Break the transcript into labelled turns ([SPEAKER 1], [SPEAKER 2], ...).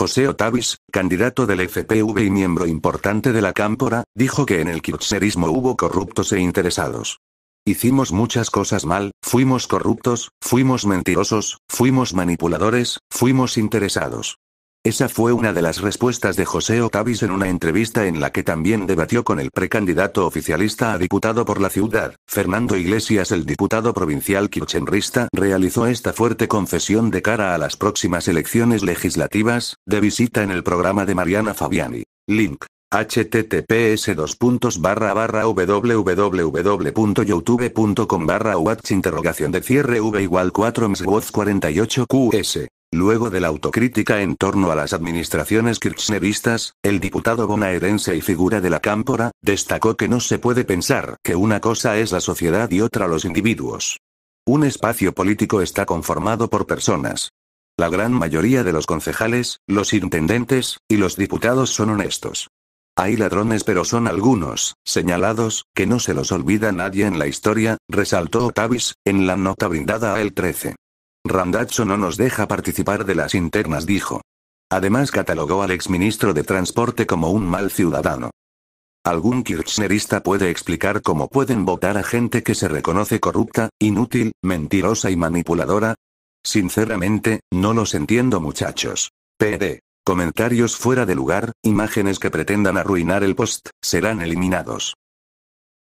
[SPEAKER 1] José Otavis, candidato del FPV y miembro importante de la Cámpora, dijo que en el kirchnerismo hubo corruptos e interesados. Hicimos muchas cosas mal, fuimos corruptos, fuimos mentirosos, fuimos manipuladores, fuimos interesados. Esa fue una de las respuestas de José Otavis en una entrevista en la que también debatió con el precandidato oficialista a diputado por la ciudad, Fernando Iglesias. El diputado provincial kirchnerista realizó esta fuerte confesión de cara a las próximas elecciones legislativas, de visita en el programa de Mariana Fabiani. Link https www.youtube.com barra watch interrogación de cierre v igual 48 qs Luego de la autocrítica en torno a las administraciones kirchneristas, el diputado bonaerense y figura de la Cámpora, destacó que no se puede pensar que una cosa es la sociedad y otra los individuos. Un espacio político está conformado por personas. La gran mayoría de los concejales, los intendentes, y los diputados son honestos. Hay ladrones pero son algunos, señalados, que no se los olvida nadie en la historia, resaltó Otavis, en la nota brindada a El 13. Randazzo no nos deja participar de las internas, dijo. Además catalogó al exministro de Transporte como un mal ciudadano. Algún kirchnerista puede explicar cómo pueden votar a gente que se reconoce corrupta, inútil, mentirosa y manipuladora. Sinceramente, no los entiendo muchachos. PD. Comentarios fuera de lugar, imágenes que pretendan arruinar el post, serán eliminados.